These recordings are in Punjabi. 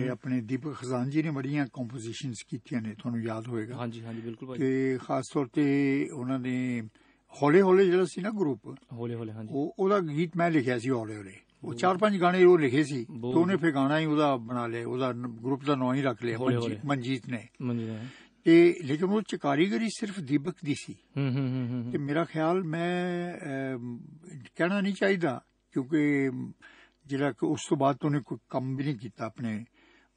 ਇਹ ਆਪਣੇ ਦੀਪਕ ਖਜ਼ਾਨ ਜੀ ਨੇ ਬੜੀਆਂ ਕੰਪੋਜੀਸ਼ਨਸ ਕੀਤੀਆਂ ਨੇ ਤੁਹਾਨੂੰ ਯਾਦ ਹੋਵੇਗਾ ਹਾਂਜੀ ਹਾਂਜੀ ਬਿਲਕੁਲ ਭਾਈ ਤੇ ਖਾਸ ਤੌਰ ਤੇ ਉਹਨਾਂ ਨੇ ਹੌਲੇ ਹੌਲੇ ਜਿਹੜਾ ਸੀ ਨਾ ਗਰੁੱਪ ਹੌਲੇ ਹੌਲੇ ਹਾਂਜੀ ਉਹ ਉਹਦਾ ਗੀਤ ਮੈਂ ਲਿਖਿਆ ਸੀ ਹੌਲੇ ਹੌਲੇ ਉਹ ਚਾਰ ਪੰਜ ਗਾਣੇ ਉਹ ਲਿਖੇ ਸੀ ਤੇ ਉਹਨੇ ਫੇ ਗਾਣਾ ਹੀ ਉਹਦਾ ਬਣਾ ਲਿਆ ਉਹਦਾ ਗਰੁੱਪ ਦਾ ਨਾਂ ਹੀ ਰੱਖ ਲਿਆ ਮਨਜੀਤ ਮਨਜੀਤ ਨੇ ਤੇ ਲੇਕਿਨ ਉਹ ਚਕਾਰੀਗਰੀ ਸਿਰਫ ਦੀਪਕ ਦੀ ਸੀ ਹੂੰ ਹੂੰ ਹੂੰ ਤੇ ਮੇਰਾ ਖਿਆਲ ਮੈਂ ਕਹਿਣਾ ਨਹੀਂ ਚਾਹੀਦਾ ਕਿਉਂਕਿ ਜਿਹੜਾ ਕਿ ਉਸ ਤੋਂ ਬਾਅਦ ਤੋਂ ਨੇ ਕੋਈ ਕੰਮ ਵੀ ਨਹੀਂ ਕੀਤਾ ਆਪਣੇ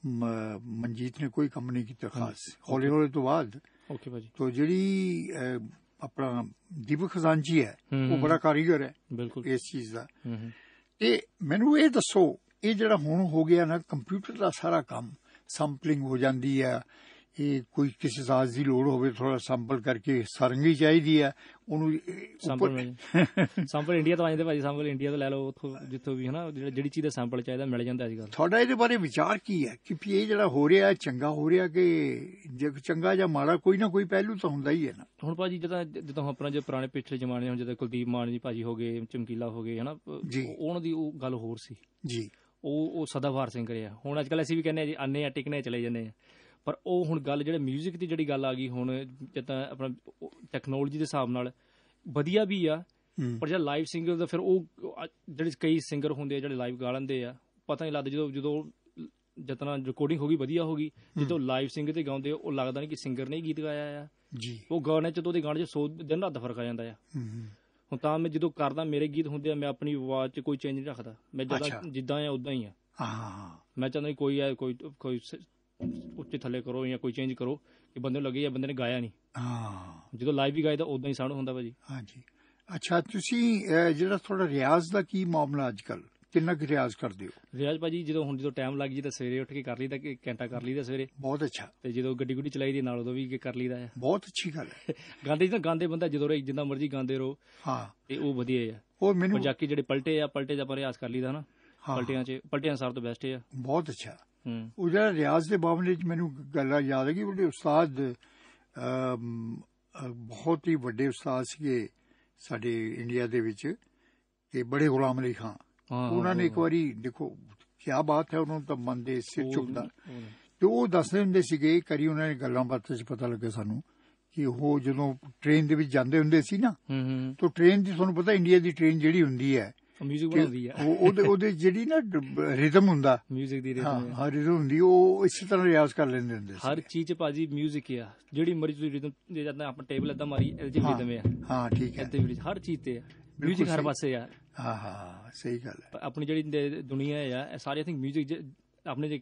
ਮਨਜੀਤ ਨੇ ਕੋਈ ਕੰਮ ਨਹੀਂ ਕੀਤਾ ਖਾਸ ਹੌਲੀ ਹੌਲੀ ਤੋਂ ਬਾਅਦ ਓਕੇ ਭਾਜੀ ਤੋਂ ਜਿਹੜੀ ਆਪਣਾ ਦੀਪਕ ਖਜ਼ਾਨਜੀ ਹੈ ਉਹ ਬੜਾ ਕਾਰੀਗਰ ਹੈ ਇਸ ਚੀਜ਼ ਦਾ ਤੇ ਮੈਨੂੰ ਇਹ ਦੱਸੋ ਇਹ ਜਿਹੜਾ ਹੁਣ ਹੋ ਗਿਆ ਨਾ ਕੰਪਿਊਟਰ ਦਾ ਸਾਰਾ ਕੰਮ ਸੈਂਪਲਿੰਗ ਹੋ ਜਾਂਦੀ ਹੈ ਇਹ ਕੋਈ ਕਿਸੇ ਸਾਜ਼ ਦੀ ਲੋੜ ਹੋਵੇ ਥੋੜਾ ਸੈਂਪਲ ਕਰਕੇ ਸਰੰਗੀ ਚਾਹੀਦੀ ਆ ਉਹਨੂੰ ਸੈਂਪਲ ਸੈਂਪਲ ਇੰਡੀਆ ਤੋਂ ਆ ਜਾਂਦੇ ਭਾਜੀ ਸੰਪਲ ਇੰਡੀਆ ਤੋਂ ਲੈ ਲਓ ਉੱਥੋਂ ਜਿੱਥੋਂ ਵੀ ਹਨਾ ਜਿਹੜੀ ਚੀਜ਼ ਦਾ ਸੈਂਪਲ ਚਾਹੀਦਾ ਮਿਲ ਜਾਂਦਾ ਅੱਜ ਕੱਲ ਤੁਹਾਡਾ ਇਹਦੇ ਬਾਰੇ ਵਿਚਾਰ ਕੀ ਹੈ ਕਿ ਪੀ ਇਹ ਜਿਹੜਾ ਹੋ ਰਿਹਾ ਚੰਗਾ ਹੋ ਰਿਹਾ ਕਿ ਜੇ ਚੰਗਾ ਜਾਂ ਮਾੜਾ ਕੋਈ ਨਾ ਕੋਈ ਪਹਿਲੂ ਤਾਂ ਹੁੰਦਾ ਹੀ ਹੈ ਨਾ ਹੁਣ ਭਾਜੀ ਜਦੋਂ ਜਦੋਂ ਆਪਣਾ ਜੋ ਪੁਰਾਣੇ ਪਿਛਲੇ ਜ਼ਮਾਨੇ ਹੁਣ ਜਦੋਂ ਕੁਲਦੀਪ ਮਾਨ ਜੀ ਭਾਜੀ ਹੋ ਗਏ ਚਮਕੀਲਾ ਹੋ ਗਏ ਹਨਾ ਉਹਨਾਂ ਦੀ ਉਹ ਗੱਲ ਹੋਰ ਸੀ ਜੀ ਉਹ ਉਹ ਸਦਾਵਾਰ ਸਿੰਘ ਰਿਹਾ ਹੁਣ ਅੱਜ ਕੱਲ ਅਸੀਂ ਵੀ ਕਹਿੰਦੇ ਆ ਜੀ ਅੰਨੇ ਆ ਟਿਕਨੇ ਚਲੇ ਜਾਂਦੇ ਆ ਪਰ ਉਹ ਹੁਣ ਗੱਲ ਜਿਹੜੇ 뮤직 ਦੀ ਜਿਹੜੀ ਗੱਲ ਆ ਗਈ ਹੁਣ ਜਿੱਦਾਂ ਆਪਣਾ ਟੈਕਨੋਲੋਜੀ ਦੇ ਹਿਸਾਬ ਨਾਲ ਵਧੀਆ ਵੀ ਆ ਪਰ ਜੇ ਲਾਈਵ ਸਿੰਗਰ ਦਾ ਫਿਰ ਉਹ ਜਿਹੜੇ ਕਈ ਸਿੰਗਰ ਹੁੰਦੇ ਆ ਜਿਹੜੇ ਲਾਈਵ ਗਾ ਲੈਂਦੇ ਆ ਪਤਾ ਨਹੀਂ ਲੱਗਦਾ ਜਦੋਂ ਜਦੋਂ ਜਿਤਨਾ ਰਿਕਾਰਡਿੰਗ ਹੋ ਗਈ ਵਧੀਆ ਹੋ ਗਈ ਜਦੋਂ ਲਾਈਵ ਸਿੰਗਰ ਤੇ ਗਾਉਂਦੇ ਉਹ ਲੱਗਦਾ ਨਹੀਂ ਕਿ ਸਿੰਗਰ ਨੇ ਗੀਤ ਗਾਇਆ ਆ ਜੀ ਉਹ ਗਾਣੇ ਚ ਤੋਂ ਉਹਦੇ ਗਾਣੇ ਚ 100 ਦਿਨ ਰਾਤ ਫਰਕ ਆ ਜਾਂਦਾ ਆ ਹੁਣ ਤਾਂ ਮੈਂ ਜਦੋਂ ਕਰਦਾ ਮੇਰੇ ਗੀਤ ਹੁੰਦੇ ਆ ਮੈਂ ਆਪਣੀ ਆਵਾਜ਼ 'ਚ ਕੋਈ ਚੇਂਜ ਨਹੀਂ ਰੱਖਦਾ ਮੈਂ ਜਿੱਦਾਂ ਜਿੱਦਾਂ ਆ ਉਦਾਂ ਹੀ ਆ ਹਾਂ ਮੈਂ ਚਾਹੁੰਦਾ ਕੋਈ ਆ ਕੋਈ ਕੋਈ ਉੱਚੇ ਥੱਲੇ ਕਰੋ ਜਾਂ ਕੋਈ ਚੇਂਜ ਕਰੋ ਕਿ ਬੰਦੇ ਨੂੰ ਲੱਗੇ ਜਾਂ ਬੰਦੇ ਨੇ ਗਾਇਆ ਨਹੀਂ ਹਾਂ ਜਦੋਂ ਲਾਈਵ ਵੀ ਗਾਇਦਾ ਉਦਾਂ ਹੀ ਸਾਊਂਡ ਹੁੰਦਾ ਭਾਜੀ ਹਾਂਜੀ ਅੱਛਾ ਤੁਸੀਂ ਜਿਹੜਾ ਥੋੜਾ ਰਿਆਜ਼ ਦਾ ਕੀ ਮਾਮਲਾ ਅੱਜਕੱਲ ਕਿੰਨਾ ਕਿ ਰਿਆਜ਼ ਕਰਦੇ ਹੋ ਰਿਆਜ਼ ਭਾਜੀ ਜਦੋਂ ਹੁਣ ਜਦੋਂ ਟਾਈਮ ਲੱਗ ਜੀ ਤਾਂ ਸਵੇਰੇ ਉੱਠ ਕੇ ਕਰ ਲਈਦਾ ਕਿ ਘੰਟਾ ਕਰ ਲਈਦਾ ਸਵੇਰੇ ਬਹੁਤ ਅੱਛਾ ਤੇ ਜਦੋਂ ਗੱਡੀ ਗੁੱਡੀ ਚਲਾਈ ਦੀ ਨਾਲ ਉਦੋਂ ਵੀ ਕਰ ਲਈਦਾ ਹੈ ਬਹੁਤ ਅੱਛੀ ਗੱਲ ਹੈ ਗਾਂਦੇ ਤਾਂ ਗਾਂਦੇ ਬੰਦਾ ਜਦੋਂ ਰਹੀ ਜਿੰਨਾ ਮਰਜ਼ੀ ਗਾਂਦੇ ਰਹੋ ਹਾਂ ਤੇ ਉਹ ਵਧੀਆ ਹੈ ਉਹ ਮੈਨੂੰ ਪੰਜਾਕੀ ਜਿਹੜੇ ਪਲਟੇ ਆ ਪਲਟੇ ਦਾ ਪਰਿਆਸ ਕਰ ਲਈਦਾ ਨਾ ਪਲਟਿਆਂ 'ਚ ਪਲਟਿਆਂ ਸਾਰ ਤੋਂ ਬੈਸਟ ਹੈ ਬਹੁਤ ਅੱਛਾ ਉਹ ਜਿਹੜਾ ਰਿਆਜ਼ ਦੇ ਮਾਮਲੇ 'ਚ ਮੈਨੂੰ ਗੱਲਾਂ ਯਾਦ ਆ ਗਈ ਉਹਦੇ ਉਸਤਾਦ ਬਹੁਤ ਹੀ ਵੱਡੇ ਉਸਤਾਦ ਸੀਗੇ ਸਾਡੇ ਇੰਡੀਆ ਦੇ ਵਿੱਚ ਤੇ ਬੜੇ ਗੁਲਾਮ ਅਲੀ ਖਾਨ ਉਹਨਾਂ ਨੇ ਇੱਕ ਵਾਰੀ ਦੇਖੋ ਕੀ ਬਾਤ ਹੈ ਉਹਨਾਂ ਤਾਂ ਮਨ ਦੇ ਸਿਰ ਚੁੱਕਦਾ ਤੇ ਉਹ ਦੱਸਦੇ ਹੁੰਦੇ ਸੀਗੇ ਕਰੀ ਉਹਨਾਂ ਨੇ ਗੱਲਾਂ ਬਾਤਾਂ 'ਚ ਪਤਾ ਲੱਗਿਆ ਸਾਨੂੰ ਕਿ ਉਹ ਜਦੋਂ ਟ੍ਰੇਨ ਦੇ ਵਿੱਚ ਜਾਂਦੇ ਹੁੰਦੇ ਸੀ ਨਾ ਹੂੰ ਹੂੰ ਤਾਂ ਟ੍ਰੇਨ ਦੀ ਤੁਹਾਨੂੰ ਪਤਾ ਇੰਡੀਆ ਦੀ ਟ੍ਰੇਨ ਜਿਹੜੀ ਹੁੰਦੀ ਹੈ ਮਿਊਜ਼ਿਕ ਬਣਾਉਂਦੀ ਆ ਉਹਦੇ ਉਹਦੇ ਜਿਹੜੀ ਨਾ ਰਿਦਮ ਹੁੰਦਾ ਮਿਊਜ਼ਿਕ ਦੀ ਰਿਦਮ ਹਾਂ ਰਿਦਮ ਹੁੰਦੀ ਉਹ ਇਸੇ ਤਰ੍ਹਾਂ ਰਿਆਜ਼ ਕਰ ਲੈਂਦੇ ਹੁੰਦੇ ਹਰ ਚੀਜ਼ ਭਾਜੀ ਮਿਊਜ਼ਿਕ ਆ ਜਿਹੜੀ ਮਰਜ਼ੀ ਤੁਸੀਂ ਰਿਦਮ ਜੇ ਜਾਂਦਾ ਆਪਾਂ ਟੇਬਲ ਇਦਾਂ ਮਾਰੀ ਇਹ ਵਿੱਚ ਰਿਦਮ ਆ ਹਾਂ ਠੀਕ ਹੈ ਇੱਥੇ ਵੀ ਹਰ ਚੀਜ਼ ਤੇ ਆ ਮਿਊਜ਼ਿਕ ਹਰ ਪਾਸੇ ਆ ਹਾਂ ਹਾਂ ਸਹੀ ਗੱਲ ਹੈ ਆਪਣੀ ਜਿਹੜੀ ਦੁਨੀਆ ਆ ਇਹ ਸਾਰੀ ਆਈ ਥਿੰਕ ਮਿਊਜ਼ਿਕ ਆਪਣੇ ਜੇ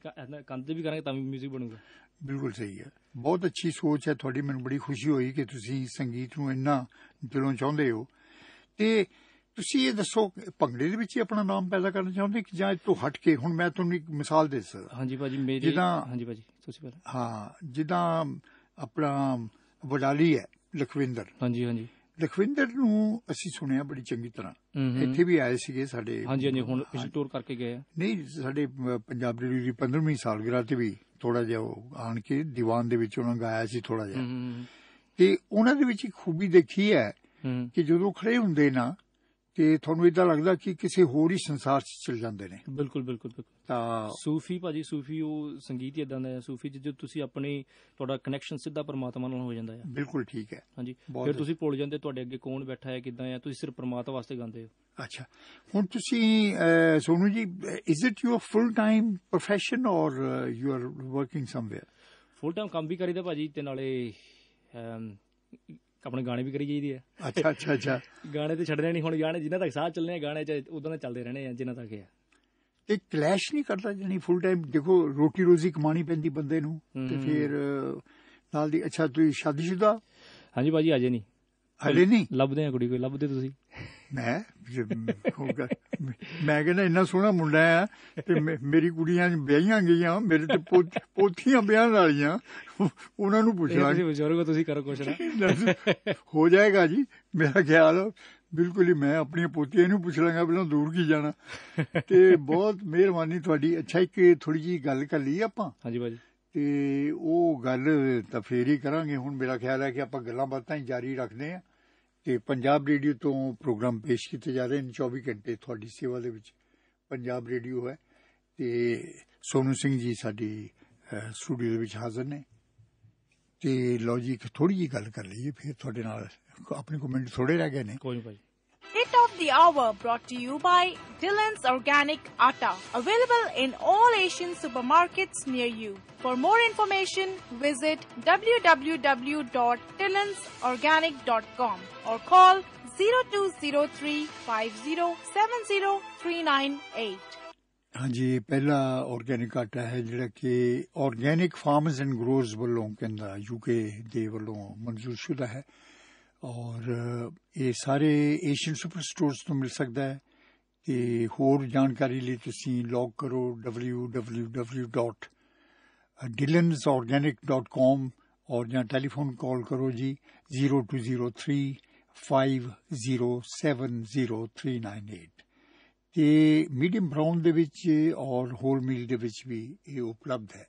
ਕੰਦ ਵੀ ਕਰਾਂਗੇ ਤਾਂ ਵੀ ਮਿਊਜ਼ਿਕ ਬਣੂਗਾ ਬਿਲਕੁਲ ਸਹੀ ਹੈ ਬਹੁਤ ਅੱਛੀ ਸੋਚ ਹੈ ਤੁਹਾਡੀ ਮੈਨੂੰ ਬੜੀ ਖੁਸ਼ੀ ਹੋਈ ਕਿ ਤੁਸੀਂ ਸੰਗੀਤ ਨੂੰ ਇੰਨਾ ਦਿਲੋਂ ਚਾਹੁੰਦੇ ਹੋ ਤੇ ਤੁਸੀਂ ਇਹ ਦੱਸੋ ਭੰਗੜੇ ਦੇ ਵਿੱਚ ਹੀ ਆਪਣਾ ਨਾਮ ਪੈਦਾ ਕਰਨਾ ਚਾਹੁੰਦੇ ਕਿ ਜਾਂ ਤੋਂ ਹਟ ਕੇ ਹੁਣ ਮੈਂ ਤੁਹਾਨੂੰ ਇੱਕ ਮਿਸਾਲ ਦੇ ਸਕਦਾ ਹਾਂਜੀ ਭਾਜੀ ਮੇਰੇ ਹਾਂਜੀ ਭਾਜੀ ਤੁਸੀਂ ਪਹਿਲਾਂ ਹਾਂ ਜਿੱਦਾਂ ਆਪਣਾ ਵਡਾਲੀ ਹੈ ਲਖਵਿੰਦਰ ਹਾਂਜੀ ਹਾਂਜੀ ਲਖਵਿੰਦਰ ਨੂੰ ਅਸੀਂ ਸੁਣਿਆ ਬੜੀ ਚੰਗੀ ਤਰ੍ਹਾਂ ਇੱਥੇ ਵੀ ਆਏ ਸੀਗੇ ਸਾਡੇ ਹਾਂਜੀ ਹਾਂਜੀ ਹੁਣ ਪਿਛਲੇ ਟੂਰ ਕਰਕੇ ਗਏ ਨਹੀਂ ਸਾਡੇ ਪੰਜਾਬ ਦੇ ਦੀ 15ਵੀਂ ਸਾਲਗਿਰਾ ਤੇ ਵੀ ਥੋੜਾ ਜਿਹਾ ਆਣ ਕੇ ਦੀਵਾਨ ਦੇ ਵਿੱਚ ਉਹਨਾਂ ਗਾਇਆ ਸੀ ਥੋੜਾ ਜਿਹਾ ਤੇ ਉਹਨਾਂ ਦੇ ਵਿੱਚ ਇੱਕ ਖੂਬੀ ਦੇਖੀ ਹੈ ਕਿ ਜਦੋਂ ਖੜੇ ਹੁੰਦੇ ਨਾ ਤੇ ਤੁਹਾਨੂੰ ਇਦਾਂ ਲੱਗਦਾ ਕਿ ਕਿਸੇ ਹੋਰ ਹੀ ਸੰਸਾਰ 'ਚ ਚਲ ਜਾਂਦੇ ਨੇ ਬਿਲਕੁਲ ਬਿਲਕੁਲ ਤਾਂ ਸੂਫੀ ਭਾਜੀ ਸੂਫੀ ਉਹ ਸੰਗੀਤ ਇਦਾਂ ਦਾ ਹੈ ਸੂਫੀ 'ਚ ਤੁਸੀਂ ਆਪਣੇ ਤੁਹਾਡਾ ਕਨੈਕਸ਼ਨ ਸਿੱਧਾ ਪਰਮਾਤਮਾ ਨਾਲ ਹੋ ਜਾਂਦਾ ਹੈ ਬਿਲਕੁਲ ਠੀਕ ਹੈ ਹਾਂਜੀ ਫਿਰ ਤੁਸੀਂ ਭੁੱਲ ਜਾਂਦੇ ਤੁਹਾਡੇ ਅੱਗੇ ਕੌਣ ਬੈਠਾ ਹੈ ਕਿਦਾਂ ਹੈ ਤੁਸੀਂ ਸਿਰਫ ਪਰਮਾਤਮਾ ਵਾਸਤੇ ਗਾਉਂਦੇ ਹੋ ਅੱਛਾ ਹੁਣ ਤੁਸੀਂ Sonu ji is it your full time profession or you are working somewhere full time ਕੰਮ ਵੀ ਕਰੀਦਾ ਭਾਜੀ ਤੇ ਨਾਲੇ ਆਪਣੇ ਗਾਣੇ ਵੀ ਕਰੀ ਜਾਈਦੇ ਆ ਅੱਛਾ ਅੱਛਾ ਅੱਛਾ ਗਾਣੇ ਤੇ ਛੱਡਣੇ ਨਹੀਂ ਹੁਣ ਗਾਣੇ ਜਿੰਨਾ ਤੱਕ ਸਾਹ ਚੱਲਨੇ ਆ ਗਾਣੇ ਚ ਉਦੋਂ ਨਾਲ ਚੱਲਦੇ ਰਹਿਣੇ ਆ ਜਿੰਨਾ ਤੱਕ ਆ ਇਹ ਕਲੈਸ਼ ਨਹੀਂ ਕਰਦਾ ਜਣੀ ਫੁੱਲ ਟਾਈਮ ਦੇਖੋ ਰੋਟੀ ਰੋਜ਼ੀ ਕਮਾਣੀ ਪੈਂਦੀ ਬੰਦੇ ਨੂੰ ਤੇ ਫਿਰ ਨਾਲ ਦੀ ਅੱਛਾ ਤੁਸੀਂ ਸ਼ਾਦੀशुदा ਹਾਂਜੀ ਬਾਜੀ ਅਜੇ ਨਹੀਂ ਹਲੇ ਨਹੀਂ ਲੱਭਦੇ ਆ ਕੁੜੀ ਕੋਈ ਲੱਭਦੇ ਤੁਸੀਂ ਮੈਂ ਮੈਂ ਕਹਿੰਦਾ ਇੰਨਾ ਸੋਹਣਾ ਮੁੰਡਾ ਆ ਤੇ ਮੇਰੀ ਕੁੜੀਆਂ ਵਿਆਹੀਆਂ ਗਈਆਂ ਮੇਰੇ ਤੇ ਪੋਥੀਆਂ ਵਿਆਹਣ ਵਾਲੀਆਂ ਉਹਨਾਂ ਨੂੰ ਪੁੱਛਣਾ ਤੁਸੀਂ ਬਜ਼ੁਰਗ ਤੁਸੀਂ ਕਰੋ ਕੁਛ ਨਾ ਹੋ ਜਾਏਗਾ ਜੀ ਮੇਰਾ ਖਿਆਲ ਬਿਲਕੁਲ ਹੀ ਮੈਂ ਆਪਣੀਆਂ ਪੋਤੀਆਂ ਨੂੰ ਪੁੱਛ ਲਾਂਗਾ ਪਹਿਲਾਂ ਦੂਰ ਕੀ ਜਾਣਾ ਤੇ ਬਹੁਤ ਮਿਹਰਬਾਨੀ ਤੁਹਾਡੀ ਅੱਛਾ ਇੱਕ ਥੋੜੀ ਜੀ ਗੱਲ ਕਰ ਲਈ ਆਪਾਂ ਹਾਂਜੀ ਬਾਜੀ ਤੇ ਉਹ ਗੱਲ ਤਾਂ ਫੇਰ ਹੀ ਕਰਾਂਗੇ ਹੁਣ ਮੇਰਾ ਖਿਆਲ ਹੈ ਕਿ ਆਪਾਂ ਗੱਲਾਂ ਬਾਤਾਂ ਹੀ ਜਾਰੀ ਰੱਖਦੇ ਆਂ ਤੇ ਪੰਜਾਬ ਰੇਡੀਓ ਤੋਂ ਪ੍ਰੋਗਰਾਮ ਪੇਸ਼ ਕੀਤੇ ਜਾ ਰਹੇ ਨੇ 24 ਘੰਟੇ ਤੁਹਾਡੀ ਸੇਵਾ ਦੇ ਵਿੱਚ ਪੰਜਾਬ ਰੇਡੀਓ ਹੈ ਤੇ ਸੋਨੂ ਸਿੰਘ ਜੀ ਸਾਡੀ ਸਟੂਡੀਓ ਦੇ ਵਿੱਚ ਹਾਜ਼ਰ ਨੇ ਤੇ ਲੋਜੀਕ ਥੋੜੀ ਜੀ ਗੱਲ ਕਰ ਲਈਏ ਫਿਰ ਤੁਹਾਡੇ ਨਾਲ ਆਪਣੇ ਕਮੈਂਟ ਥੋੜੇ ਰਹਿ ਗਏ ਨੇ ਕੋਈ ਨਹੀਂ ਭਾਈ Hit of the Hour brought to you by Dylan's Organic Atta. Available in all Asian supermarkets near you. For more information, visit www.dylansorganic.com or call 0203 5070398. ਹਾਂਜੀ ਪਹਿਲਾ ਆਰਗੈਨਿਕ ਆਟਾ ਹੈ ਜਿਹੜਾ ਕਿ ਆਰਗੈਨਿਕ ਫਾਰਮਰਸ ਐਂਡ बोलों के अंदर ਯੂਕੇ दे ਵੱਲੋਂ ਮਨਜ਼ੂਰ ਸ਼ੁਦਾ ਹੈ ਔਰ ਇਹ ਸਾਰੇ ਏਸ਼ੀਅਨ ਸੁਪਰ ਸਟੋਰਸ ਤੋਂ ਮਿਲ ਸਕਦਾ ਹੈ ਤੇ ਹੋਰ ਜਾਣਕਾਰੀ ਲਈ ਤੁਸੀਂ ਲੌਗ ਕਰੋ www.dillensorganic.com ਔਰ ਜਾਂ ਟੈਲੀਫੋਨ ਕਾਲ ਕਰੋ ਜੀ 0203 507039 ਤੇ ਮੀਡੀਅਮ ਬ੍ਰਾਊਨ ਦੇ ਵਿੱਚ ਔਰ ਹੋਲ ਮੀਲ ਦੇ ਵਿੱਚ ਵੀ ਇਹ ਉਪਲਬਧ ਹੈ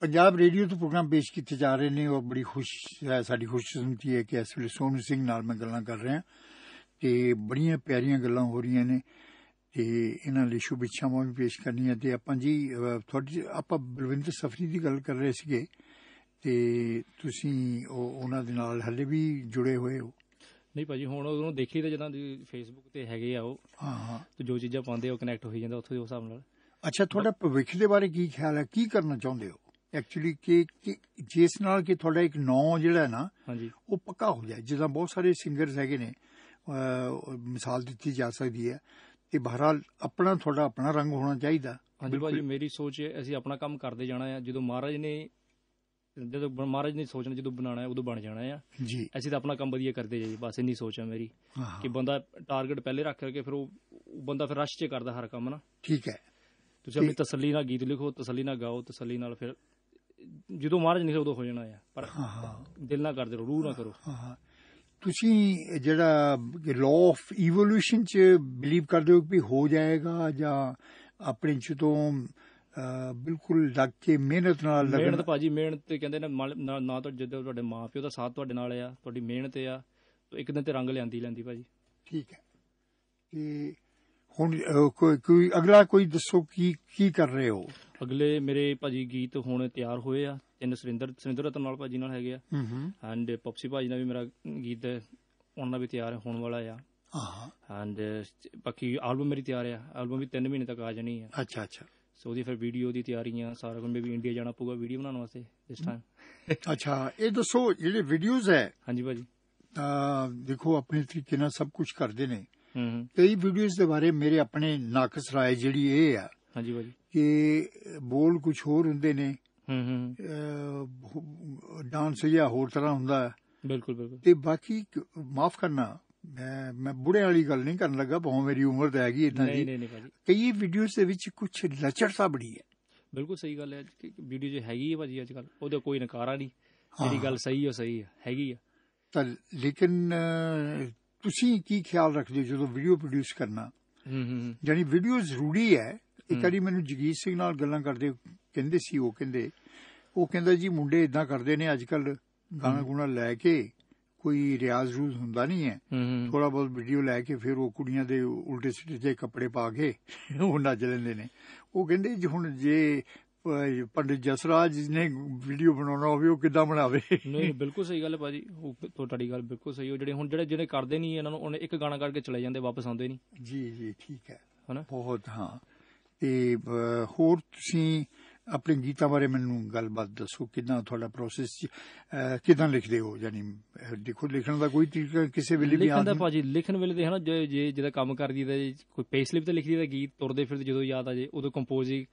ਪੰਜਾਬ ਰੇਡੀਓ ਤੋਂ ਪ੍ਰੋਗਰਾਮ ਪੇਸ਼ ਕੀਤੇ ਜਾ ਰਹੇ ਨੇ ਉਹ ਬੜੀ ਖੁਸ਼ ਹੈ ਸਾਡੀ ਖੁਸ਼ਕਿਸਮਤੀ ਹੈ ਕਿ ਇਸ ਵੇਲੇ ਸੋਨੂ ਸਿੰਘ ਨਾਲ ਮੈਂ ਗੱਲਾਂ ਕਰ ਰਿਹਾ ਤੇ ਬੜੀਆਂ ਪਿਆਰੀਆਂ ਗੱਲਾਂ ਹੋ ਰਹੀਆਂ ਨੇ ਤੇ ਇਹਨਾਂ ਲਈ ਸ਼ੁਭ ਇੱਛਾਵਾਂ ਵੀ ਪੇਸ਼ ਕਰਨੀਆਂ ਤੇ ਆਪਾਂ ਜੀ ਤੁਹਾਡੀ ਆਪਾਂ ਬਲਵਿੰਦਰ ਸਫਰੀ ਦੀ ਗੱਲ ਕਰ ਰਹੇ ਸੀਗੇ ਤੇ ਤੁਸੀਂ ਉਹ ਉਹਨਾਂ ਦੇ ਨਾਲ ਹੱਲੇ ਵੀ ਜੁੜੇ ਹੋਏ ਹੋ ਨਹੀਂ ਭਾਜੀ ਹੁਣ ਉਹਨੂੰ ਦੇਖੀ ਤਾਂ ਜਦੋਂ ਫੇਸਬੁੱਕ ਤੇ ਹੈਗੇ ਆ ਉਹ ਹਾਂ ਹਾਂ ਤੇ ਜੋ ਚੀਜ਼ਾਂ ਪਾਉਂਦੇ ਉਹ ਕਨੈਕਟ ਹੋਈ ਜਾਂਦਾ ਉੱਥੇ ਉਸ ਹਿਸਾਬ ਨਾਲ ਅੱਛਾ ਤੁਹਾਡਾ ਭਵਿੱਖ ਦੇ ਬਾਰੇ ਕੀ ਖਿਆਲ ਹੈ ਕੀ ਕਰਨਾ ਚਾਹੁੰਦੇ ਹੋ ਐਕਚੁਅਲੀ ਕਿ ਜਿਸ ਨਾਲ ਕਿ ਤੁਹਾਡਾ ਇੱਕ ਨਾਂ ਜਿਹੜਾ ਨਾ ਉਹ ਪੱਕਾ ਹੋ ਜਾਏ ਜਿਦਾਂ ਬਹੁਤ ਸਾਰੇ ਸਿੰਗਰਸ ਹੈਗੇ ਨੇ ਮਿਸਾਲ ਦਿੱਤੀ ਜਾ ਸਕਦੀ ਹੈ ਤੇ ਬਹਰਾਲ ਆਪਣਾ ਤੁਹਾਡਾ ਆਪਣਾ ਰੰਗ ਹੋਣਾ ਚਾਹੀਦਾ ਹਾਂਜੀ ਭਾਜੀ ਮੇਰੀ ਸੋਚ ਹੈ ਅਸੀਂ ਆਪਣਾ ਕੰਮ ਕਰਦੇ ਜਾਣਾ ਹੈ ਜਦੋਂ ਮਹਾਰਾਜ ਨੇ ਜਦੋਂ ਮਹਾਰਾਜ ਨੇ ਸੋਚਣਾ ਜਦੋਂ ਬਣਾਣਾ ਹੈ ਉਦੋਂ ਬਣ ਜਾਣਾ ਹੈ ਜੀ ਅਸੀਂ ਤਾਂ ਆਪਣਾ ਕੰਮ ਵਧੀਆ ਕਰਦੇ ਜਾਈਏ ਬਸ ਇੰਨੀ ਸੋਚ ਹੈ ਮੇਰੀ ਕਿ ਬੰਦਾ ਟਾਰਗੇਟ ਪਹਿਲੇ ਰੱਖ ਕੇ ਫਿਰ ਉਹ ਬੰਦਾ ਫਿਰ ਰਸ਼ 'ਚ ਕਰਦਾ ਹਰ ਕੰਮ ਨਾ ਠੀਕ ਹੈ ਤੁਸੀਂ ਆਪਣੀ ਤਸੱਲੀ ਨਾਲ ਗੀਤ ਲਿਖੋ ਤਸੱਲੀ ਨਾਲ ਗਾਓ ਤਸੱਲੀ ਨਾਲ ਫਿਰ ਜਦੋਂ ਮਹਾਰਾਜ ਨਹੀਂ ਉਦੋਂ ਹੋ ਜਾਣਾ ਆ ਪਰ ਦਿਲ ਨਾ ਕਰ ਦਿਓ ਰੂਹ ਨਾ ਕਰੋ ਤੁਸੀਂ ਜਿਹੜਾ ਲਾਅ ਆਫ ਇਵੋਲੂਸ਼ਨ ਚ ਬਲੀਵ ਕਰਦੇ ਹੋ ਕਿ ਹੋ ਜਾਏਗਾ ਜਾਂ ਆਪਣੇ ਜਦੋਂ ਬਿਲਕੁਲ ਲੱਗ ਕੇ ਮਿਹਨਤ ਨਾਲ ਲੱਗਣਾ ਮਿਹਨਤ ਭਾਜੀ ਮਿਹਨਤ ਤੇ ਕਹਿੰਦੇ ਨੇ ਨਾ ਤਾਂ ਜਦੋਂ ਤੁਹਾਡੇ ਮਾਪਿਓ ਦਾ ਸਾਥ ਤੁਹਾਡੇ ਨਾਲ ਆ ਤੁਹਾਡੀ ਮਿਹਨਤ ਆ ਤਾਂ ਇੱਕ ਦਿਨ ਤੇ ਰੰਗ ਲਿਆਂਦੀ ਲੈਂਦੀ ਭਾਜੀ ਠੀਕ ਹੈ ਤੇ ਹੁਣ ਕੋਈ ਅਗਲਾ ਕੋਈ ਦੱਸੋ ਕੀ ਕੀ ਕਰ ਰਹੇ ਹੋ ਅਗਲੇ ਮੇਰੇ ਭਾਜੀ ਗੀਤ ਹੁਣ ਤਿਆਰ ਹੋਏ ਆ ਤਿੰਨ ਸਰਿੰਦਰ ਸਰਿੰਦਰ ਰਤਨ ਨਾਲ ਭਾਜੀ ਨਾਲ ਹੈਗੇ ਆ ਹਾਂ ਐਂਡ ਪਪਸੀ ਭਾਜੀ ਨਾਲ ਵੀ ਮੇਰਾ ਗੀਤ ਉਹਨਾਂ ਦਾ ਵੀ ਤਿਆਰ ਹੋਣ ਵਾਲਾ ਆ ਹਾਂ ਐਂਡ ਬਾਕੀ ਆਲਬਮ ਮੇਰੀ ਤਿਆਰ ਆ ਆਲਬਮ ਵੀ 3 ਮਹੀਨੇ ਤੱਕ ਆ ਜਾਣੀ ਆ ਅੱਛਾ ਅੱਛਾ ਸੋ ਉਹਦੀ ਫਿਰ ਵੀਡੀਓ ਦੀ ਤਿਆਰੀਆਂ ਸਾਰਾ ਕੁਝ ਵੀ ਇੰਡੀਆ ਜਾਣਾ ਪਊਗਾ ਵੀਡੀਓ ਬਣਾਉਣ ਵਾਸਤੇ ਇਸ ਟਾਈਮ ਅੱਛਾ ਇਹ ਦੱਸੋ ਜਿਹੜੇ ਵੀਡੀਓਜ਼ ਹੈ ਹਾਂਜੀ ਭਾਜੀ ਤਾਂ ਦੇਖੋ ਆਪਣੇ ਤਰੀਕੇ ਨਾਲ ਸਭ ਕੁਝ ਕਰਦੇ ਨੇ ਕਈ ਵੀਡੀਓਜ਼ ਦੇ ਬਾਰੇ ਮੇਰੇ ਆਪਣੇ ਨਾਕਸ ਰਾਏ ਜਿਹੜੀ ਇਹ ਆ ਹਾਂਜੀ ਬਾਜੀ ਕਿ ਬੋਲ ਕੁਝ ਹੋਰ ਹੁੰਦੇ ਨੇ ਹੂੰ ਹੂੰ ਡਾਂਸ ਜਾਂ ਹੋਰ ਤਰ੍ਹਾਂ ਹੁੰਦਾ ਹੈ ਬਿਲਕੁਲ ਬਿਲਕੁਲ ਤੇ ਬਾਕੀ ਮਾਫ ਕਰਨਾ ਮੈਂ ਮੈਂ ਬੁੜੇ ਵਾਲੀ ਗੱਲ ਨਹੀਂ ਕਰਨ ਲੱਗਾ ਭਾਵੇਂ ਮੇਰੀ ਉਮਰ ਤਾਂ ਹੈਗੀ ਇਦਾਂ ਦੀ ਕਈ ਵੀਡੀਓਜ਼ ਦੇ ਵਿੱਚ ਕੁਝ ਸਾ ਬੜੀ ਹੈ ਬਿਲਕੁਲ ਸਹੀ ਗੱਲ ਹੈ ਵੀਡੀਓ ਜੇ ਹੈਗੀ ਹੈ ਭਾਜੀ ਅੱਜ ਕੱਲ ਉਹਦੇ ਕੋਈ ਨਕਾਰਾ ਨਹੀਂ ਮੇਰੀ ਗੱਲ ਸਹੀ ਹੋ ਸਹੀ ਹੈ ਹੈਗੀ ਹੈ ਤਾਂ ਲੇਕਿਨ ਤੁਸੀਂ ਕੀ ਖਿਆਲ ਰੱਖਦੇ ਜਦੋਂ ਵੀਡੀਓ ਪ੍ਰੋਡਿਊਸ ਕਰਨਾ ਹੂੰ ਹੂੰ ਯਾਨੀ ਵੀਡੀਓ ਜ਼ਰੂਰੀ ਹੈ ਇੱਕ ਵਾਰੀ ਮੈਨੂੰ ਜਗੀਰ ਸਿੰਘ ਨਾਲ ਗੱਲਾਂ ਕਰਦੇ ਕਹਿੰਦੇ ਸੀ ਉਹ ਕਹਿੰਦੇ ਉਹ ਕਹਿੰਦਾ ਜੀ ਮੁੰਡੇ ਇਦਾਂ ਕਰਦੇ ਨੇ ਅੱਜ ਕੱਲ ਗਾਣਾ ਗੁਣਾ ਲੈ ਕੇ ਕੋਈ ਰਿਆਜ਼ ਰੂਜ਼ ਹੁੰਦਾ ਨਹੀਂ ਹੈ ਥੋੜਾ ਬਹੁਤ ਵੀਡੀਓ ਲੈ ਕੇ ਫਿਰ ਉਹ ਕੁੜੀਆਂ ਦੇ ਉਲਟੇ ਸਿੱਟੇ ਦੇ ਕੱਪੜੇ ਪਾ ਕੇ ਉਹ ਨੱਚ ਲੈਂਦੇ ਨੇ ਉਹ ਕਹਿੰਦੇ ਜੀ ਹੁਣ ਜੇ ਪੰਡਿਤ ਜਸਰਾਜ ਨੇ ਵੀਡੀਓ ਬਣਾਉਣਾ ਹੋਵੇ ਉਹ ਕਿੱਦਾਂ ਬਣਾਵੇ ਨਹੀਂ ਬਿਲਕੁਲ ਸਹੀ ਗੱਲ ਹੈ ਭਾਜੀ ਉਹ ਤੁਹਾਡੀ ਗੱਲ ਬਿਲਕੁਲ ਸਹੀ ਹੈ ਜਿਹੜੇ ਹੁਣ ਜਿਹੜੇ ਜਿਹੜੇ ਕਰਦੇ ਨਹੀਂ ਇਹਨਾਂ ਨੂੰ ਉਹਨੇ ਇੱਕ ਗਾਣਾ ਕਰਕੇ ਚਲੇ ਜਾਂਦੇ ਵਾਪਸ ਆਉਂਦੇ ਨਹੀਂ ਜੀ ਜੀ ਠੀਕ ਹੈ ਹਨਾ ਬਹੁਤ ਹਾਂ ਤੇ ਹੋਰ ਤੁਸੀਂ ਆਪਣੇ ਗੀਤਾਂ ਬਾਰੇ ਮੈਨੂੰ ਗੱਲਬਾਤ ਦੱਸੋ ਕਿਦਾਂ ਤੁਹਾਡਾ ਪ੍ਰੋਸੈਸ ਕਿਦਾਂ ਲਿਖਦੇ ਹੋ ਯਾਨੀ ਦੇਖੋ ਲਿਖਣ ਦਾ ਕੋਈ ਤਰੀਕਾ ਕਿਸੇ ਵੇਲੇ ਵੀ ਆਉਂਦਾ ਭਾਜੀ ਲਿਖਣ ਵੇਲੇ ਦੇ ਹਨਾ ਜੇ ਜਿਹੜਾ ਜਿਹਦਾ ਕੰਮ ਕਰਦੀ ਦਾ ਕੋਈ ਪੇਸਲਿਪ ਤੇ ਲਿਖਦੀ ਦਾ ਗੀਤ ਤੁਰਦੇ ਫਿਰਦੇ ਜਦੋਂ ਯਾਦ ਆ ਜੇ ਉਦੋਂ ਕੰਪੋਜ਼ਿੰਗ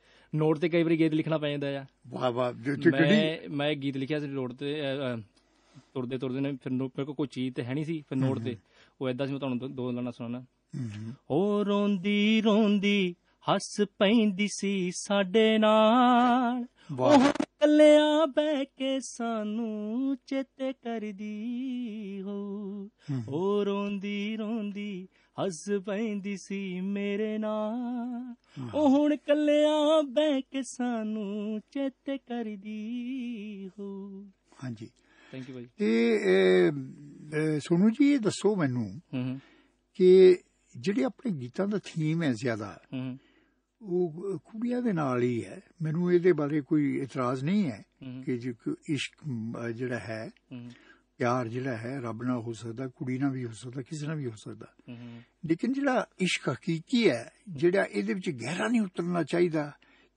ਨੋਟ ਤੇ ਕਈ ਵਾਰੀ ਗੀਤ ਲਿਖਣਾ ਪੈ ਜਾਂਦਾ ਆ ਵਾਹ ਵਾਹ ਮੈਂ ਮੈਂ ਗੀਤ ਲਿਖਿਆ ਸੀ ਰੋਡ ਤੇ ਤੁਰਦੇ ਤੁਰਦੇ ਨੇ ਫਿਰ ਮੇਰੇ ਕੋਲ ਕੋਈ ਚੀਜ਼ ਤੇ ਹੈ ਨਹੀਂ ਸੀ ਫਿਰ ਨੋਟ ਤੇ ਉਹ ਐਦਾਂ ਸੀ ਮੈਂ ਤੁਹਾਨੂੰ ਦੋ ਲਾਣਾ ਸੁਣਾਣਾ ਹੋ ਰੋਂਦੀ ਰੋਂਦੀ ਹੱਸ ਪੈਂਦੀ ਸੀ ਸਾਡੇ ਨਾਲ ਉਹ ਕੱਲਿਆ ਬਹਿ ਕੇ ਸਾਨੂੰ ਚੇਤੇ ਕਰਦੀ ਹੋ ਹੋ ਰੋਂਦੀ ਰੋਂਦੀ ਹੱਸ ਪੈਂਦੀ ਸੀ ਮੇਰੇ ਨਾਲ ਉਹ ਹੁਣ ਕੱਲਿਆ ਬਹਿ ਕੇ ਸਾਨੂੰ ਚੇਤੇ ਕਰਦੀ ਹੋ ਹਾਂਜੀ ਥੈਂਕ ਯੂ ਭਾਈ ਇਹ ਸੋਨੂ ਜੀ ਦੱਸੋ ਮੈਨੂੰ ਕਿ ਜਿਹੜੇ ਆਪਣੇ ਗੀਤਾਂ ਦਾ ਥੀਮ ਹੈ ਜ਼ਿਆਦਾ ਹੂੰ ਉਹ ਕੁੜੀਆਂ ਦੇ ਨਾਲ ਹੀ ਹੈ ਮੈਨੂੰ ਇਹਦੇ ਬਾਰੇ ਕੋਈ ਇਤਰਾਜ਼ ਨਹੀਂ ਹੈ ਕਿ ਜੋ ਇਸ਼ਕ ਜਿਹੜਾ ਹੈ ਪਿਆਰ ਜਿਹੜਾ ਹੈ ਰੱਬ ਨਾਲ ਹੋ ਸਕਦਾ ਕੁੜੀ ਨਾਲ ਵੀ ਹੋ ਸਕਦਾ ਕਿਸੇ ਨਾਲ ਵੀ ਹੋ ਸਕਦਾ ਲੇਕਿਨ ਜਿਹੜਾ ਇਸ਼ਕ ਹਕੀਕੀ ਹੈ ਜਿਹੜਾ ਇਹਦੇ ਵਿੱਚ ਗਹਿਰਾ ਨਹੀਂ ਉਤਰਨਾ ਚਾਹੀਦਾ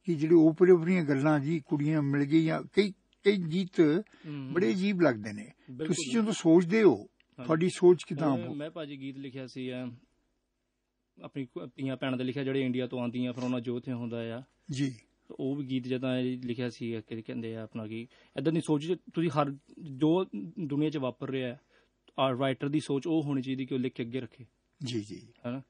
ਕਿ ਜਿਹੜੀ ਉਪਰੇ ਉਪਰੀਆਂ ਗੱਲਾਂ ਜੀ ਕੁੜੀਆਂ ਮਿਲ ਗਈਆਂ ਕਈ ਕਈ ਗੀਤ ਬੜੇ ਅਜੀਬ ਲੱਗਦੇ ਨੇ ਤੁਸੀਂ ਜਦੋਂ ਸੋਚਦੇ ਹੋ ਤੁਹਾਡੀ ਸੋਚ ਕਿਦਾਂ ਹੋ ਮੈਂ ਭਾਜੀ ਗੀਤ ਲਿਖਿਆ ਸੀ ਆ ਆਪਣੀ ਧੀਆਂ ਭੈਣਾਂ ਦੇ ਲਿਖਿਆ ਜਿਹੜੇ ਇੰਡੀਆ ਤੋਂ ਆਉਂਦੀਆਂ ਫਿਰ ਉਹਨਾਂ ਜੋ ਹੁੰਦਾ ਆ ਜੀ ਉਹ ਵੀ ਗੀਤ ਜਦਾਂ ਲਿਖਿਆ ਸੀ ਕਿ ਕਹਿੰਦੇ ਆ ਆਪਣਾ ਕੀ ਇਦਾਂ ਦੀ ਸੋਚ ਤੁਸੀਂ ਹਰ ਜੋ ਦੁਨੀਆ 'ਚ ਵਾਪਰ ਰਿਹਾ ਹੈ ਆਰ ਰਾਈਟਰ ਦੀ ਸੋਚ ਉਹ ਹੋਣੀ ਚਾਹੀਦੀ ਕਿ ਉਹ ਲਿਖ ਕੇ ਅੱਗੇ ਰੱਖੇ ਜੀ ਜੀ ਹੈਨਾ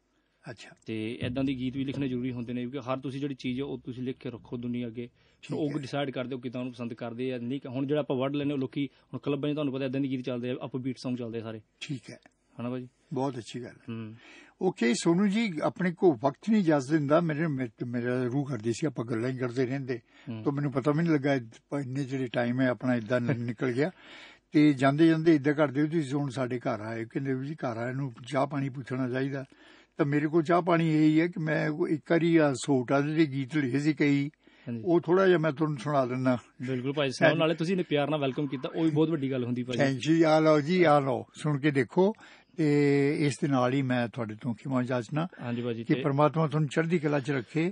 ਅੱਛਾ ਤੇ ਇਦਾਂ ਦੀ ਗੀਤ ਵੀ ਲਿਖਣੇ ਜ਼ਰੂਰੀ ਹੁੰਦੇ ਨੇ ਕਿਉਂਕਿ ਹਰ ਤੁਸੀਂ ਜਿਹੜੀ ਚੀਜ਼ ਉਹ ਤੁਸੀਂ ਲਿਖ ਕੇ ਰੱਖੋ ਦੁਨੀਆ ਅੱਗੇ ਉਹ ਡਿਸਾਈਡ ਕਰਦੇ ਹੋ ਕਿਦਾਂ ਉਹਨੂੰ ਪਸੰਦ ਕਰਦੇ ਆ ਨਹੀਂ ਹੁਣ ਜਿਹੜਾ ਆਪਾਂ ਵਰਡ ਲੈਨੇ ਲੋਕੀ ਹੁਣ ਕਲੱਬਾਂ 'ਚ ਤੁਹਾਨੂੰ ਪਤਾ ਇਦਾਂ ਦੀ ਗੀਤ ਚੱਲਦੇ ਆ ਅਪਬੀਟ ਬੀਟ Song ਚੱਲਦੇ ਸਾਰੇ ਠੀਕ ਹੈ ਹਨਾ ਭਾਜੀ ਬਹੁਤ ਅੱਛੀ ਗੱਲ ਹੈ ਓਕੇ ਸੋਨੂ ਜੀ ਆਪਣੇ ਕੋ ਵਕਤ ਨਹੀਂ ਜਾਸ ਦਿੰਦਾ ਮੇਰੇ ਮੇਰਾ ਰੂਹ ਕਰਦੀ ਸੀ ਆਪਾਂ ਗੱਲਾਂ ਹੀ ਕਰਦੇ ਰਹਿੰਦੇ ਤਾਂ ਮੈਨੂੰ ਪਤਾ ਵੀ ਨਹੀਂ ਲੱਗਾ ਇੰਨੇ ਜਿਹੜੇ ਟਾਈਮ ਹੈ ਆਪਣਾ ਇਦਾਂ ਨਿਕਲ ਗਿਆ ਤੇ ਜਾਂਦੇ ਜਾਂਦੇ ਇਦਾਂ ਕਰਦੇ ਤੁਸੀਂ ਜ਼ੋਨ ਸਾਡੇ ਘਰ ਆਏ ਕਹਿੰਦੇ ਵੀ ਘਰ ਆਏ ਨੂੰ ਚਾਹ ਪਾਣੀ ਪੁੱਛਣਾ ਚਾਹੀਦਾ ਤਾਂ ਮੇਰੇ ਕੋਲ ਚਾਹ ਪਾਣੀ ਇਹ ਹੀ ਹੈ ਕਿ ਮੈਂ ਇੱਕ ਵਾਰੀ ਆ ਸੋਟਾ ਦੇ ਗੀਤ ਲਿਖੇ ਸੀ ਕਈ ਉਹ ਥੋੜਾ ਜਿਹਾ ਮੈਂ ਤੁਹਾਨੂੰ ਸੁਣਾ ਦਿੰਦਾ ਬਿਲਕੁਲ ਭਾਈ ਸਾਹਿਬ ਨਾਲੇ ਤੁਸੀਂ ਨੇ ਪਿਆਰ ਨਾਲ ਵੈਲਕਮ ਕੀਤਾ ਉਹ ਵੀ ਬਹੁਤ ਵੱਡੀ ਗੱਲ ਹੁੰਦੀ ਭਾਈ ਥੈਂਕ ਯੂ ਆ ਲਓ ਜੀ ਆ ਲਓ ਸੁਣ ਕੇ ਦੇਖੋ ਤੇ ਇਸ ਦੇ ਨਾਲ ਹੀ ਮੈਂ ਤੁਹਾਡੇ ਤੋਂ ਖਿਮਾ ਜਾਚਨਾ ਹਾਂਜੀ ਬਾਜੀ ਕਿ ਪਰਮਾਤਮਾ ਤੁਹਾਨੂੰ ਚੜ੍ਹਦੀ ਕਲਾ 'ਚ ਰੱਖੇ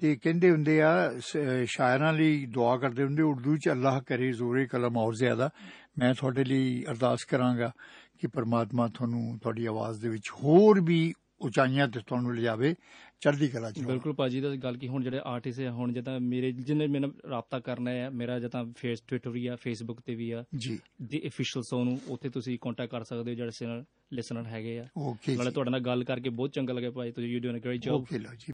ਤੇ ਕਹਿੰਦੇ ਹੁੰਦੇ ਆ ਸ਼ਾਇਰਾਂ ਲਈ ਦੁਆ ਕਰਦੇ ਹੁੰਦੇ ਉਰਦੂ 'ਚ ਅੱਲਾਹ ਕਰੇ ਜ਼ੋਰੇ ਕਲਮ ਹੋਰ ਜ਼ਿਆਦਾ ਮੈਂ ਤੁਹਾਡੇ ਲਈ ਅਰਦਾਸ ਕਰਾਂਗਾ ਕਿ ਪਰਮਾਤਮਾ ਤੁਹਾਨੂੰ ਤੁਹਾਡੀ ਆਵਾਜ਼ ਦੇ ਵਿੱਚ ਹੋਰ ਵੀ ਉਚਾਈਆਂ ਤੇ ਤੁਹਾਨੂੰ ਲਿਆਵੇ ਚੜ੍ਹਦੀ ਕਲਾ ਚ ਬਿਲਕੁਲ ਭਾਜੀ ਦਾ ਗੱਲ ਕੀ ਹੁਣ ਜਿਹੜੇ ਆਰਟਿਸਟ ਆ ਹੁਣ ਜਿਹਦਾ ਮੇਰੇ ਜਿਹਨੇ ਮੇਰੇ ਰਾਪਤਾ ਕਰਨਾ ਹੈ ਮੇਰਾ ਜਿਹਦਾ ਫੇਸ ਟਵਿੱਟਰ ਵੀ ਆ ਫੇਸਬੁੱਕ ਤੇ ਵੀ ਆ ਜੀ ਦੀ ਅਫੀਸ਼ੀਅਲ ਸੋ ਨੂੰ ਉੱਥੇ ਤੁਸੀਂ ਕੰਟੈਕਟ ਕਰ ਸਕਦੇ ਹੋ ਜਿਹੜੇ ਸਿਨਰ ਲਿਸਨਰ ਹੈਗੇ ਆ ਨਾਲੇ ਤੁਹਾਡੇ ਨਾਲ ਗੱਲ ਕਰਕੇ ਬਹੁਤ ਚੰਗਾ ਲੱਗਿਆ ਭਾਜੀ ਤੁਸੀਂ you doing a great okay ਲੋ ਜੀ